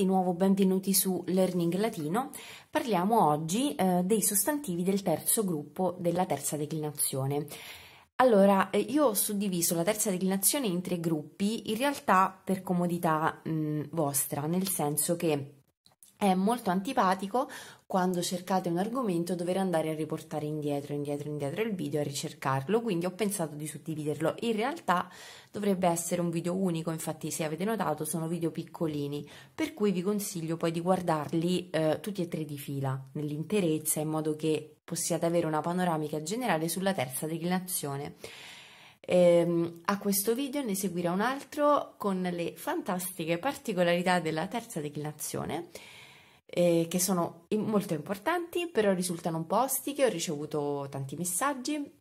di nuovo benvenuti su Learning Latino. Parliamo oggi eh, dei sostantivi del terzo gruppo della terza declinazione. Allora, eh, io ho suddiviso la terza declinazione in tre gruppi, in realtà per comodità mh, mm, vostra, nel senso che è molto antipatico quando cercate un argomento dover andare a riportare indietro, indietro, indietro il video a ricercarlo, quindi ho pensato di suddividerlo. In realtà dovrebbe essere un video unico, infatti se avete notato sono video piccolini, per cui vi consiglio poi di guardarli eh, tutti e tre di fila, nell'interezza, in modo che possiate avere una panoramica generale sulla terza declinazione. Ehm, a questo video ne seguirà un altro con le fantastiche particolarità della terza declinazione eh, che sono molto importanti, però risultano un po' ostiche, ho ricevuto tanti messaggi,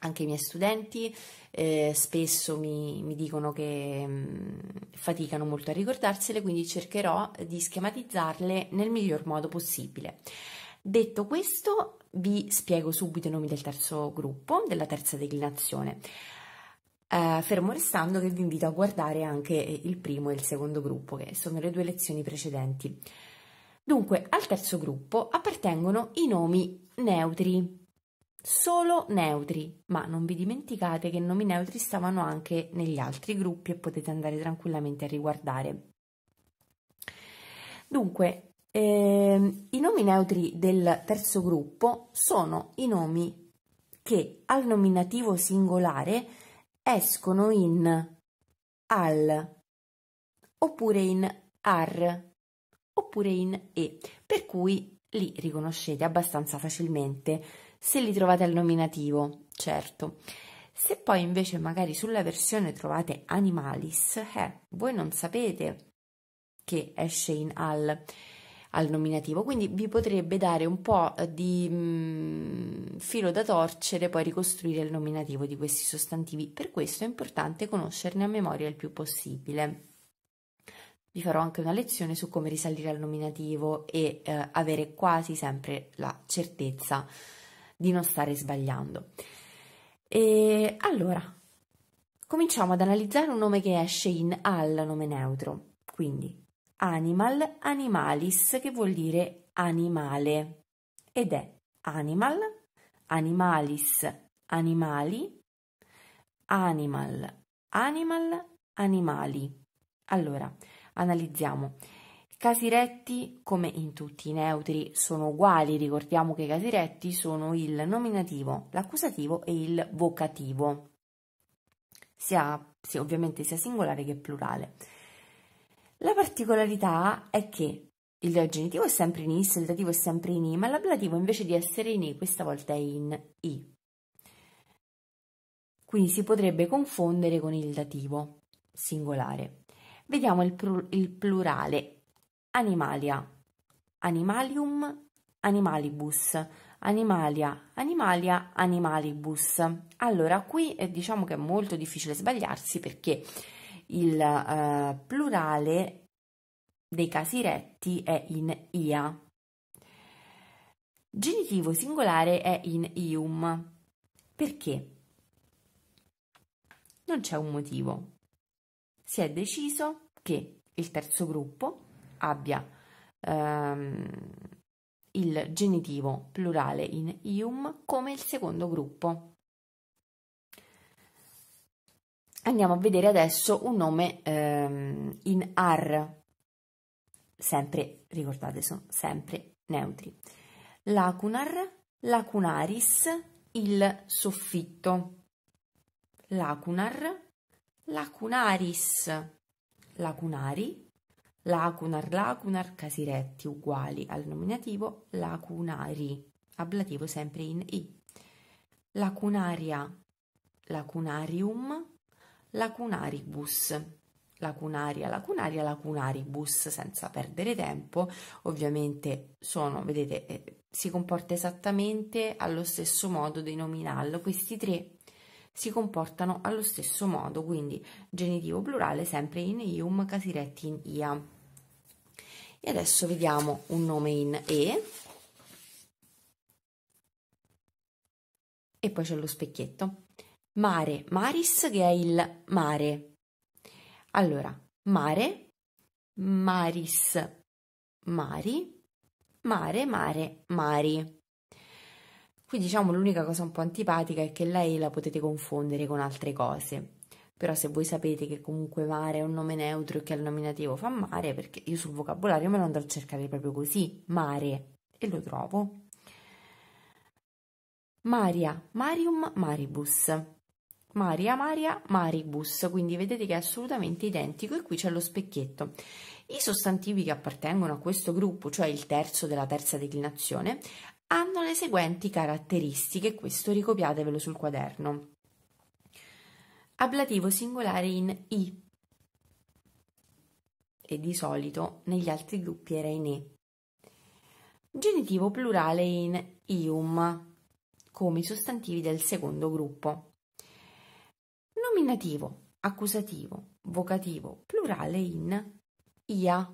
anche i miei studenti eh, spesso mi, mi, dicono che mh, mm, faticano molto a ricordarsele, quindi cercherò di schematizzarle nel miglior modo possibile. Detto questo, vi spiego subito i nomi del terzo gruppo, della terza declinazione. Eh, fermo restando che vi invito a guardare anche il primo e il secondo gruppo, che sono le due lezioni precedenti. Dunque, al terzo gruppo appartengono i nomi neutri, solo neutri, ma non vi dimenticate che i nomi neutri stavano anche negli altri gruppi e potete andare tranquillamente a riguardare. Dunque, eh, i nomi neutri del terzo gruppo sono i nomi che al nominativo singolare escono in al oppure in ar oppure in E, per cui li riconoscete abbastanza facilmente se li trovate al nominativo, certo. Se poi invece magari sulla versione trovate animalis, eh, voi non sapete che esce in al, al nominativo, quindi vi potrebbe dare un po' di mh, mm, filo da torcere poi ricostruire il nominativo di questi sostantivi. Per questo è importante conoscerne a memoria il più possibile. Vi farò anche una lezione su come risalire al nominativo e eh, avere quasi sempre la certezza di non stare sbagliando. E allora, cominciamo ad analizzare un nome che esce in al nome neutro, quindi animal, animalis, che vuol dire animale, ed è animal, animalis, animali, animal, animal, animali. Allora, Analizziamo. I casi retti, come in tutti i neutri, sono uguali. Ricordiamo che i casi retti sono il nominativo, l'accusativo e il vocativo, sia, sia, ovviamente sia singolare che plurale. La particolarità è che il genitivo è sempre in is, il dativo è sempre in i, ma l'ablativo invece di essere in i, questa volta è in i. Quindi si potrebbe confondere con il dativo singolare. Vediamo il, pr- il plurale. Animalia, animalium, animalibus, animalia, animalia, animalibus. Allora, qui eh, diciamo che è molto difficile sbagliarsi perché il eh, plurale dei casi retti è in ia. Genitivo singolare è in ium. Perché? Non c'è un motivo si è deciso che il terzo gruppo abbia ehm, il genitivo plurale in ium come il secondo gruppo. Andiamo a vedere adesso un nome ehm, in ar, sempre, ricordate, sono sempre neutri. Lacunar, lacunaris, il soffitto. Lacunar, lacunaris, lacunari, lacunar, lacunar, casiretti uguali al nominativo lacunari, ablativo sempre in i, lacunaria, lacunarium, lacunaribus, lacunaria, lacunaria, lacunaribus, senza perdere tempo, ovviamente sono, vedete, eh, si comporta esattamente allo stesso modo dei nominal, questi tre si comportano allo stesso modo, quindi genitivo plurale sempre in ium, casiretti in ia. E adesso vediamo un nome in e. E poi c'è lo specchietto. Mare, maris che è il mare. Allora, mare, maris, mari, mare, mare, mari. Qui diciamo l'unica cosa un po' antipatica è che lei la potete confondere con altre cose. Però se voi sapete che comunque mare è un nome neutro e che al nominativo fa mare, perché io sul vocabolario me lo andrò a cercare proprio così, mare, e lo trovo. Maria, Marium, Maribus. Maria, Maria, Maribus, quindi vedete che è assolutamente identico e qui c'è lo specchietto. I sostantivi che appartengono a questo gruppo, cioè il terzo della terza declinazione, hanno le seguenti caratteristiche, questo ricopiatevelo sul quaderno. Ablativo singolare in I e di solito negli altri gruppi era in E. Genitivo plurale in ium, come i sostantivi del secondo gruppo. Nominativo, accusativo, vocativo, plurale in ia.